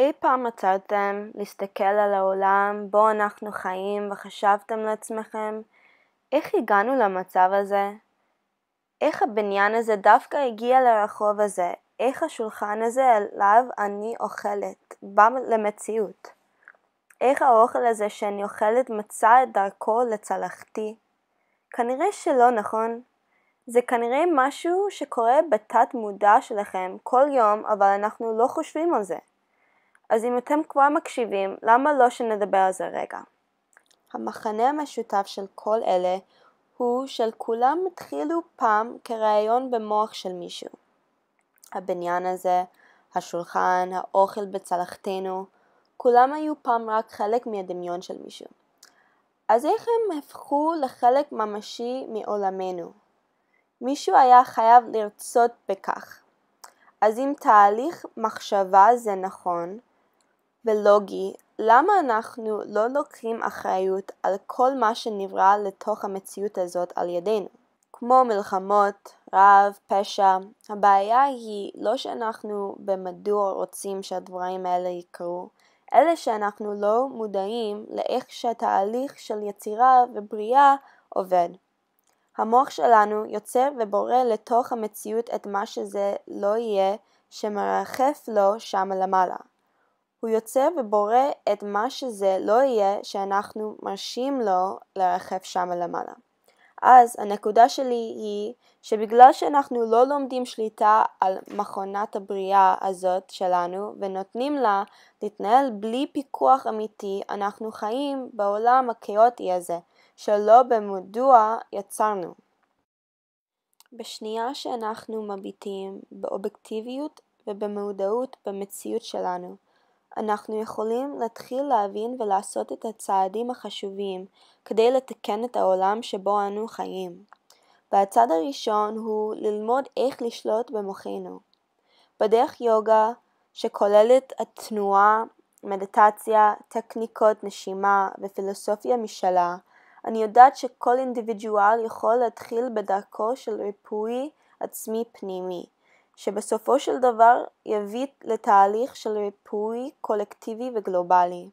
אי פעם עצרתם להסתכל על העולם בו אנחנו חיים וחשבתם לעצמכם איך הגענו למצב הזה? איך הבניין הזה דווקא הגיע לרחוב הזה? איך השולחן הזה אליו אני אוכלת בא למציאות? איך האוכל הזה שאני אוכלת מצא את דרכו לצלחתי? כנראה שלא, נכון? זה כנראה משהו שקורה בתת מודע שלכם כל יום אבל אנחנו לא חושבים על זה. אז אם אתם כבר מקשיבים, למה לא שנדבר על זה רגע? המחנה המשותף של כל אלה הוא כולם התחילו פעם כרעיון במוח של מישהו. הבניין הזה, השולחן, האוכל בצלחתנו, כולם היו פעם רק חלק מהדמיון של מישהו. אז איך הם הפכו לחלק ממשי מעולמנו? מישהו היה חייב לרצות בכך. אז אם תהליך מחשבה זה נכון, ולוגי למה אנחנו לא לוקחים אחריות על כל מה שנברא לתוך המציאות הזאת על ידינו. כמו מלחמות, רעב, פשע, הבעיה היא לא שאנחנו במדוע רוצים שהדברים האלה יקרו, אלא שאנחנו לא מודעים לאיך שהתהליך של יצירה ובריאה עובד. המוח שלנו יוצר ובורא לתוך המציאות את מה שזה לא יהיה שמרחף לו שם למעלה. הוא יוצא ובורא את מה שזה לא יהיה שאנחנו מרשים לו לרחב שם למעלה. אז הנקודה שלי היא שבגלל שאנחנו לא לומדים שליטה על מכונת הבריאה הזאת שלנו ונותנים לה להתנהל בלי פיקוח אמיתי, אנחנו חיים בעולם הכאוטי הזה, שלא במודוע יצרנו. בשנייה שאנחנו מביטים באובייקטיביות ובמודעות במציאות שלנו, אנחנו יכולים להתחיל להבין ולעשות את הצעדים החשובים כדי לתקן את העולם שבו אנו חיים. והצד הראשון הוא ללמוד איך לשלוט במוחנו. בדרך יוגה, שכוללת התנועה, מדיטציה, טכניקות נשימה ופילוסופיה משלה, אני יודעת שכל אינדיבידואל יכול להתחיל בדרכו של ריפוי עצמי פנימי, שבסופו של דבר יביא לתהליך של ריפוי קולקטיבי וגלובלי.